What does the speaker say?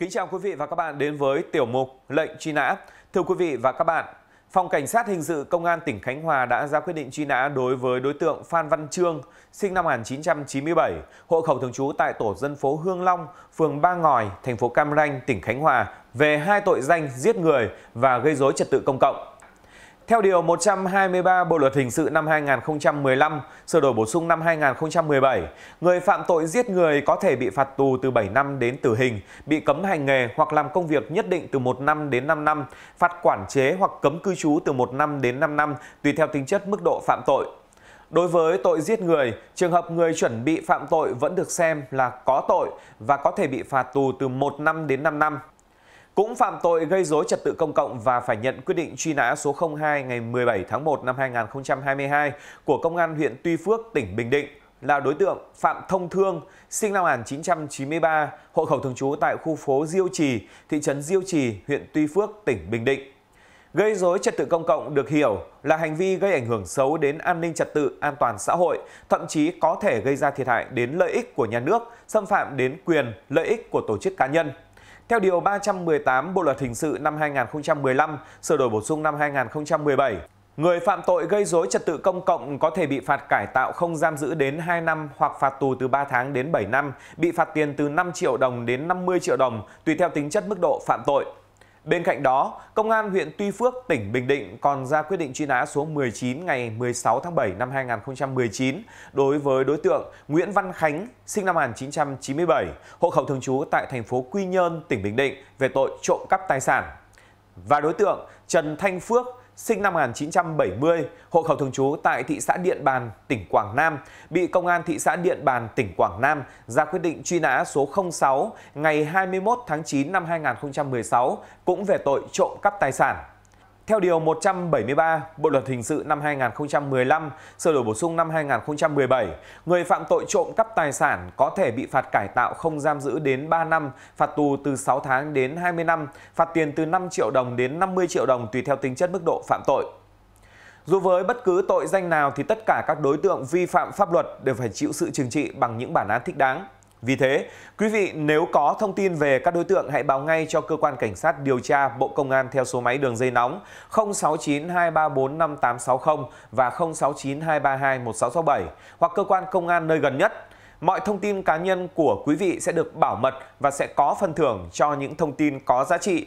Kính chào quý vị và các bạn đến với tiểu mục lệnh truy nã. Thưa quý vị và các bạn, Phòng Cảnh sát Hình sự Công an tỉnh Khánh Hòa đã ra quyết định truy nã đối với đối tượng Phan Văn Trương, sinh năm 1997, hộ khẩu thường trú tại tổ dân phố Hương Long, phường Ba Ngòi, thành phố Cam Ranh, tỉnh Khánh Hòa về hai tội danh giết người và gây dối trật tự công cộng. Theo Điều 123 Bộ Luật Hình sự năm 2015, sửa đổi bổ sung năm 2017, người phạm tội giết người có thể bị phạt tù từ 7 năm đến tử hình, bị cấm hành nghề hoặc làm công việc nhất định từ 1 năm đến 5 năm, phạt quản chế hoặc cấm cư trú từ 1 năm đến 5 năm tùy theo tính chất mức độ phạm tội. Đối với tội giết người, trường hợp người chuẩn bị phạm tội vẫn được xem là có tội và có thể bị phạt tù từ 1 năm đến 5 năm cũng phạm tội gây dối trật tự công cộng và phải nhận quyết định truy nã số 02 ngày 17 tháng 1 năm 2022 của Công an huyện Tuy Phước, tỉnh Bình Định là đối tượng Phạm Thông Thương, sinh năm 1993, hộ khẩu thường trú tại khu phố Diêu Trì, thị trấn Diêu Trì, huyện Tuy Phước, tỉnh Bình Định. Gây dối trật tự công cộng được hiểu là hành vi gây ảnh hưởng xấu đến an ninh trật tự, an toàn xã hội, thậm chí có thể gây ra thiệt hại đến lợi ích của nhà nước, xâm phạm đến quyền, lợi ích của tổ chức cá nhân. Theo Điều 318 Bộ Luật Hình sự năm 2015, sửa đổi bổ sung năm 2017, Người phạm tội gây dối trật tự công cộng có thể bị phạt cải tạo không giam giữ đến 2 năm hoặc phạt tù từ 3 tháng đến 7 năm, bị phạt tiền từ 5 triệu đồng đến 50 triệu đồng tùy theo tính chất mức độ phạm tội. Bên cạnh đó, Công an huyện Tuy Phước, tỉnh Bình Định còn ra quyết định truy nã số 19 ngày 16 tháng 7 năm 2019 đối với đối tượng Nguyễn Văn Khánh, sinh năm 1997, hộ khẩu thường trú tại thành phố Quy Nhơn, tỉnh Bình Định về tội trộm cắp tài sản. Và đối tượng Trần Thanh Phước, sinh năm 1970, hộ khẩu thường trú tại thị xã Điện Bàn, tỉnh Quảng Nam, bị Công an thị xã Điện Bàn, tỉnh Quảng Nam ra quyết định truy nã số 06 ngày 21 tháng 9 năm 2016 cũng về tội trộm cắp tài sản. Theo Điều 173 Bộ Luật Hình sự năm 2015, sửa đổi bổ sung năm 2017, người phạm tội trộm cắp tài sản có thể bị phạt cải tạo không giam giữ đến 3 năm, phạt tù từ 6 tháng đến 20 năm, phạt tiền từ 5 triệu đồng đến 50 triệu đồng tùy theo tính chất mức độ phạm tội. Dù với bất cứ tội danh nào thì tất cả các đối tượng vi phạm pháp luật đều phải chịu sự trừng trị bằng những bản án thích đáng. Vì thế, quý vị nếu có thông tin về các đối tượng hãy báo ngay cho cơ quan cảnh sát điều tra Bộ Công an theo số máy đường dây nóng 069 234 5860 và 069 232 1667 hoặc cơ quan công an nơi gần nhất. Mọi thông tin cá nhân của quý vị sẽ được bảo mật và sẽ có phần thưởng cho những thông tin có giá trị.